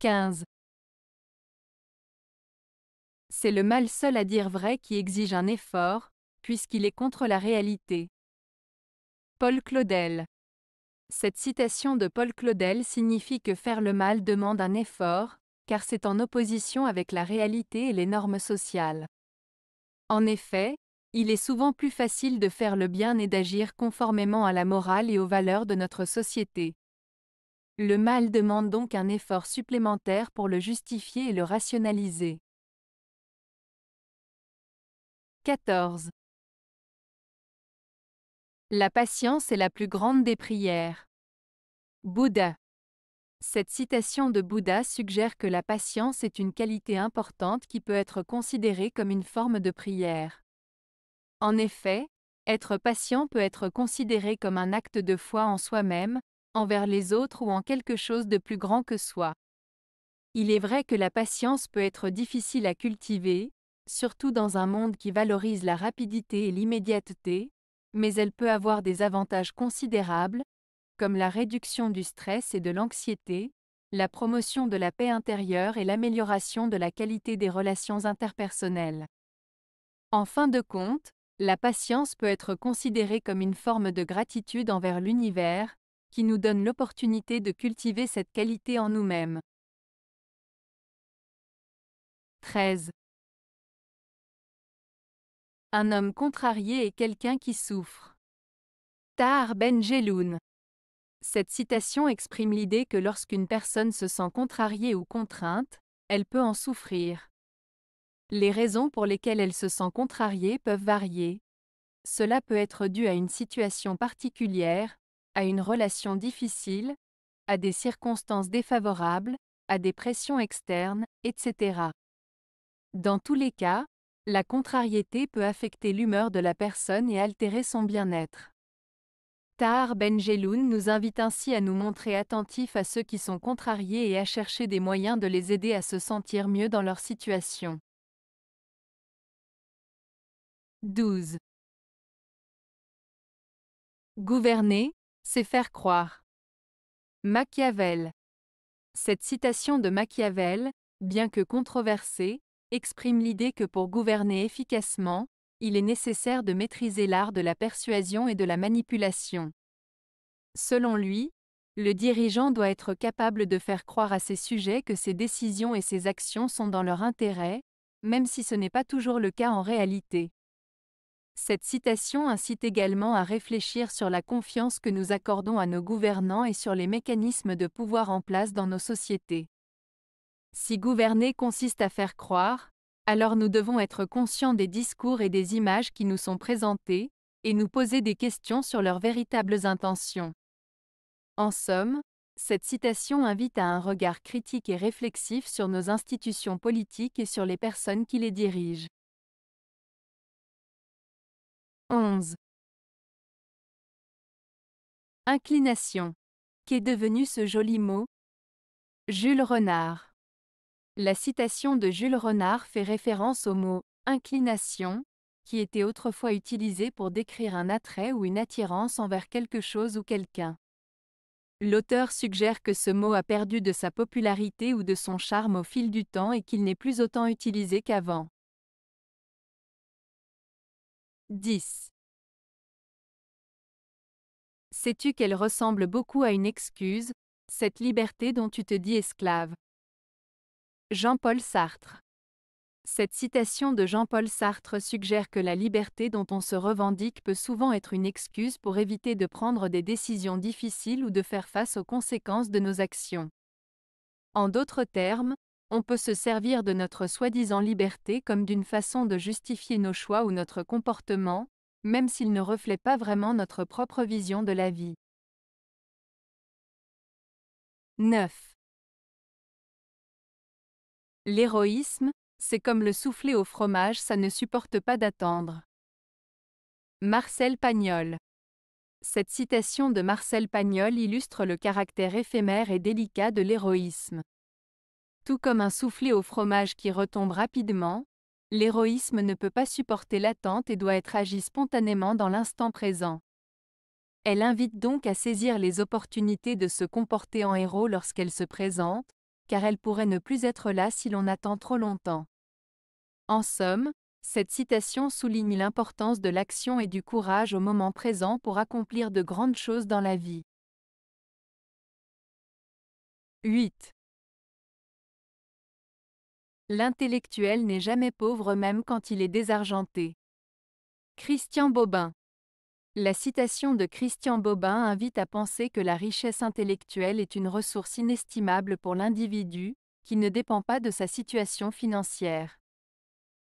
15. C'est le mal seul à dire vrai qui exige un effort, puisqu'il est contre la réalité. Paul Claudel. Cette citation de Paul Claudel signifie que faire le mal demande un effort, car c'est en opposition avec la réalité et les normes sociales. En effet, il est souvent plus facile de faire le bien et d'agir conformément à la morale et aux valeurs de notre société. Le mal demande donc un effort supplémentaire pour le justifier et le rationaliser. 14. La patience est la plus grande des prières. Bouddha. Cette citation de Bouddha suggère que la patience est une qualité importante qui peut être considérée comme une forme de prière. En effet, être patient peut être considéré comme un acte de foi en soi-même, envers les autres ou en quelque chose de plus grand que soi. Il est vrai que la patience peut être difficile à cultiver, surtout dans un monde qui valorise la rapidité et l'immédiateté, mais elle peut avoir des avantages considérables, comme la réduction du stress et de l'anxiété, la promotion de la paix intérieure et l'amélioration de la qualité des relations interpersonnelles. En fin de compte, la patience peut être considérée comme une forme de gratitude envers l'univers, qui nous donne l'opportunité de cultiver cette qualité en nous-mêmes. 13. Un homme contrarié est quelqu'un qui souffre. Tahar Ben Jeloun. Cette citation exprime l'idée que lorsqu'une personne se sent contrariée ou contrainte, elle peut en souffrir. Les raisons pour lesquelles elle se sent contrariée peuvent varier. Cela peut être dû à une situation particulière, à une relation difficile, à des circonstances défavorables, à des pressions externes, etc. Dans tous les cas, la contrariété peut affecter l'humeur de la personne et altérer son bien-être. Tahar Benjeloun nous invite ainsi à nous montrer attentifs à ceux qui sont contrariés et à chercher des moyens de les aider à se sentir mieux dans leur situation. 12. Gouverner, c'est faire croire. Machiavel. Cette citation de Machiavel, bien que controversée, exprime l'idée que pour gouverner efficacement, il est nécessaire de maîtriser l'art de la persuasion et de la manipulation. Selon lui, le dirigeant doit être capable de faire croire à ses sujets que ses décisions et ses actions sont dans leur intérêt, même si ce n'est pas toujours le cas en réalité. Cette citation incite également à réfléchir sur la confiance que nous accordons à nos gouvernants et sur les mécanismes de pouvoir en place dans nos sociétés. Si gouverner consiste à faire croire, alors nous devons être conscients des discours et des images qui nous sont présentés, et nous poser des questions sur leurs véritables intentions. En somme, cette citation invite à un regard critique et réflexif sur nos institutions politiques et sur les personnes qui les dirigent. 11. Inclination. Qu'est devenu ce joli mot Jules Renard. La citation de Jules Renard fait référence au mot inclination, qui était autrefois utilisé pour décrire un attrait ou une attirance envers quelque chose ou quelqu'un. L'auteur suggère que ce mot a perdu de sa popularité ou de son charme au fil du temps et qu'il n'est plus autant utilisé qu'avant. 10. Sais-tu qu'elle ressemble beaucoup à une excuse, cette liberté dont tu te dis esclave Jean-Paul Sartre. Cette citation de Jean-Paul Sartre suggère que la liberté dont on se revendique peut souvent être une excuse pour éviter de prendre des décisions difficiles ou de faire face aux conséquences de nos actions. En d'autres termes, on peut se servir de notre soi-disant liberté comme d'une façon de justifier nos choix ou notre comportement, même s'il ne reflète pas vraiment notre propre vision de la vie. 9. L'héroïsme, c'est comme le soufflé au fromage, ça ne supporte pas d'attendre. Marcel Pagnol Cette citation de Marcel Pagnol illustre le caractère éphémère et délicat de l'héroïsme. Tout comme un soufflé au fromage qui retombe rapidement, l'héroïsme ne peut pas supporter l'attente et doit être agi spontanément dans l'instant présent. Elle invite donc à saisir les opportunités de se comporter en héros lorsqu'elles se présentent, car elle pourrait ne plus être là si l'on attend trop longtemps. En somme, cette citation souligne l'importance de l'action et du courage au moment présent pour accomplir de grandes choses dans la vie. 8. L'intellectuel n'est jamais pauvre même quand il est désargenté. Christian Bobin La citation de Christian Bobin invite à penser que la richesse intellectuelle est une ressource inestimable pour l'individu, qui ne dépend pas de sa situation financière.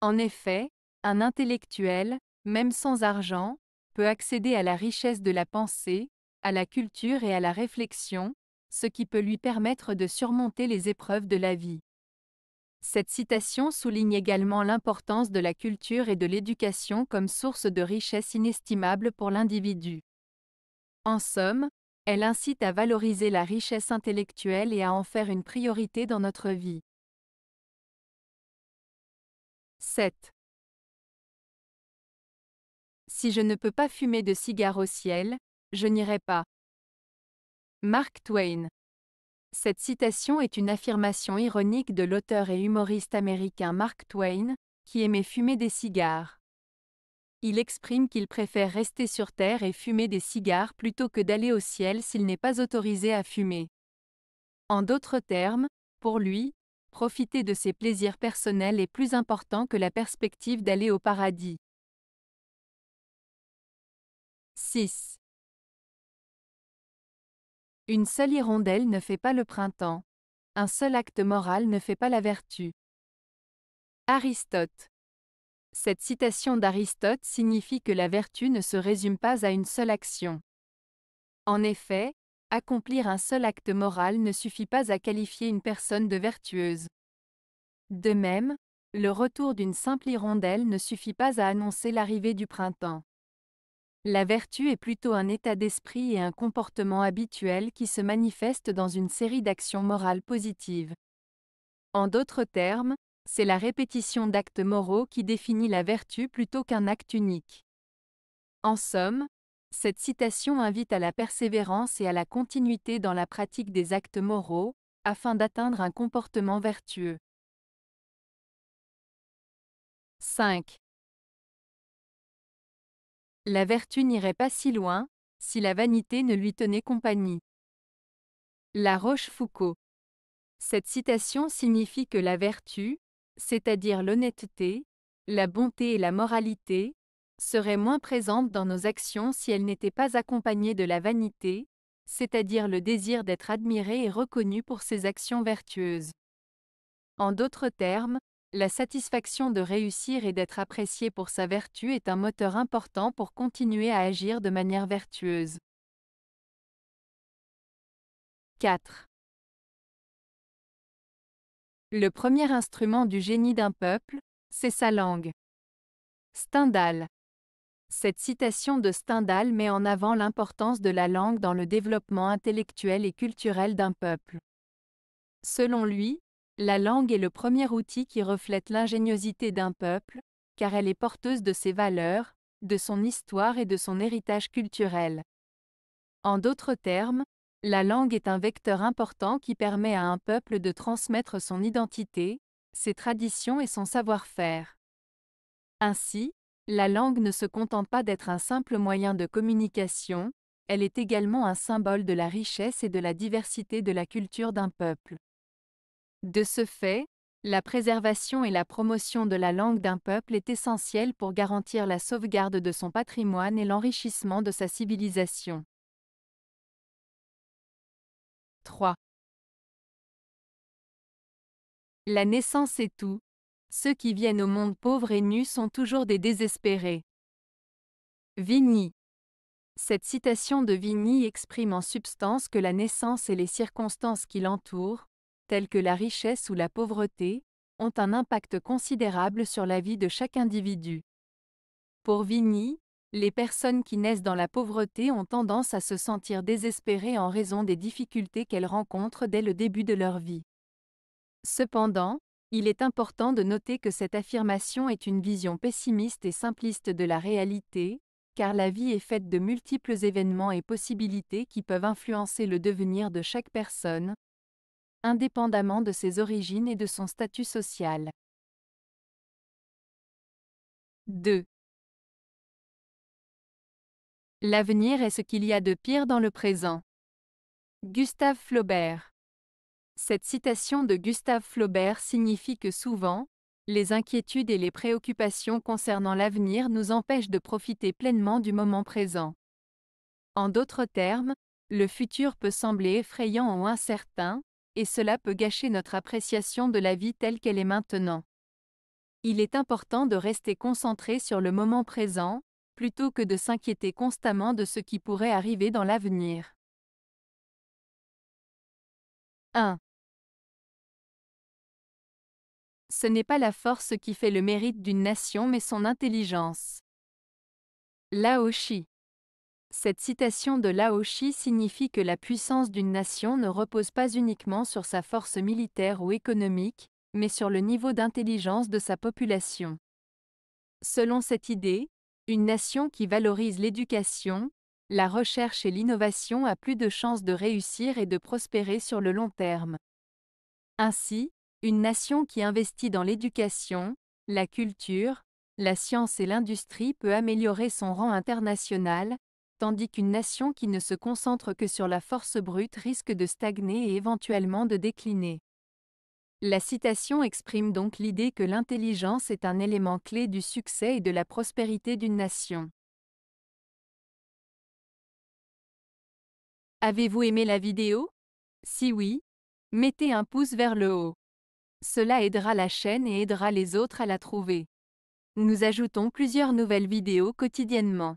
En effet, un intellectuel, même sans argent, peut accéder à la richesse de la pensée, à la culture et à la réflexion, ce qui peut lui permettre de surmonter les épreuves de la vie. Cette citation souligne également l'importance de la culture et de l'éducation comme source de richesse inestimable pour l'individu. En somme, elle incite à valoriser la richesse intellectuelle et à en faire une priorité dans notre vie. 7. Si je ne peux pas fumer de cigare au ciel, je n'irai pas. Mark Twain cette citation est une affirmation ironique de l'auteur et humoriste américain Mark Twain, qui aimait fumer des cigares. Il exprime qu'il préfère rester sur Terre et fumer des cigares plutôt que d'aller au ciel s'il n'est pas autorisé à fumer. En d'autres termes, pour lui, profiter de ses plaisirs personnels est plus important que la perspective d'aller au paradis. 6. Une seule hirondelle ne fait pas le printemps. Un seul acte moral ne fait pas la vertu. Aristote. Cette citation d'Aristote signifie que la vertu ne se résume pas à une seule action. En effet, accomplir un seul acte moral ne suffit pas à qualifier une personne de vertueuse. De même, le retour d'une simple hirondelle ne suffit pas à annoncer l'arrivée du printemps. La vertu est plutôt un état d'esprit et un comportement habituel qui se manifeste dans une série d'actions morales positives. En d'autres termes, c'est la répétition d'actes moraux qui définit la vertu plutôt qu'un acte unique. En somme, cette citation invite à la persévérance et à la continuité dans la pratique des actes moraux, afin d'atteindre un comportement vertueux. 5. La vertu n'irait pas si loin, si la vanité ne lui tenait compagnie. La Rochefoucauld. Cette citation signifie que la vertu, c'est-à-dire l'honnêteté, la bonté et la moralité, serait moins présente dans nos actions si elle n'était pas accompagnée de la vanité, c'est-à-dire le désir d'être admiré et reconnu pour ses actions vertueuses. En d'autres termes, la satisfaction de réussir et d'être apprécié pour sa vertu est un moteur important pour continuer à agir de manière vertueuse. 4. Le premier instrument du génie d'un peuple, c'est sa langue. Stendhal. Cette citation de Stendhal met en avant l'importance de la langue dans le développement intellectuel et culturel d'un peuple. Selon lui, la langue est le premier outil qui reflète l'ingéniosité d'un peuple, car elle est porteuse de ses valeurs, de son histoire et de son héritage culturel. En d'autres termes, la langue est un vecteur important qui permet à un peuple de transmettre son identité, ses traditions et son savoir-faire. Ainsi, la langue ne se contente pas d'être un simple moyen de communication, elle est également un symbole de la richesse et de la diversité de la culture d'un peuple. De ce fait, la préservation et la promotion de la langue d'un peuple est essentielle pour garantir la sauvegarde de son patrimoine et l'enrichissement de sa civilisation. 3. La naissance est tout. Ceux qui viennent au monde pauvre et nus sont toujours des désespérés. Vigny. Cette citation de Vigny exprime en substance que la naissance et les circonstances qui l'entourent, telles que la richesse ou la pauvreté, ont un impact considérable sur la vie de chaque individu. Pour Vigny, les personnes qui naissent dans la pauvreté ont tendance à se sentir désespérées en raison des difficultés qu'elles rencontrent dès le début de leur vie. Cependant, il est important de noter que cette affirmation est une vision pessimiste et simpliste de la réalité, car la vie est faite de multiples événements et possibilités qui peuvent influencer le devenir de chaque personne, indépendamment de ses origines et de son statut social. 2. L'avenir est ce qu'il y a de pire dans le présent. Gustave Flaubert. Cette citation de Gustave Flaubert signifie que souvent, les inquiétudes et les préoccupations concernant l'avenir nous empêchent de profiter pleinement du moment présent. En d'autres termes, le futur peut sembler effrayant ou incertain, et cela peut gâcher notre appréciation de la vie telle qu'elle est maintenant. Il est important de rester concentré sur le moment présent, plutôt que de s'inquiéter constamment de ce qui pourrait arriver dans l'avenir. 1. Ce n'est pas la force qui fait le mérite d'une nation mais son intelligence. Laoshi cette citation de Lao signifie que la puissance d'une nation ne repose pas uniquement sur sa force militaire ou économique, mais sur le niveau d'intelligence de sa population. Selon cette idée, une nation qui valorise l'éducation, la recherche et l'innovation a plus de chances de réussir et de prospérer sur le long terme. Ainsi, une nation qui investit dans l'éducation, la culture, la science et l'industrie peut améliorer son rang international, tandis qu'une nation qui ne se concentre que sur la force brute risque de stagner et éventuellement de décliner. La citation exprime donc l'idée que l'intelligence est un élément clé du succès et de la prospérité d'une nation. Avez-vous aimé la vidéo Si oui, mettez un pouce vers le haut. Cela aidera la chaîne et aidera les autres à la trouver. Nous ajoutons plusieurs nouvelles vidéos quotidiennement.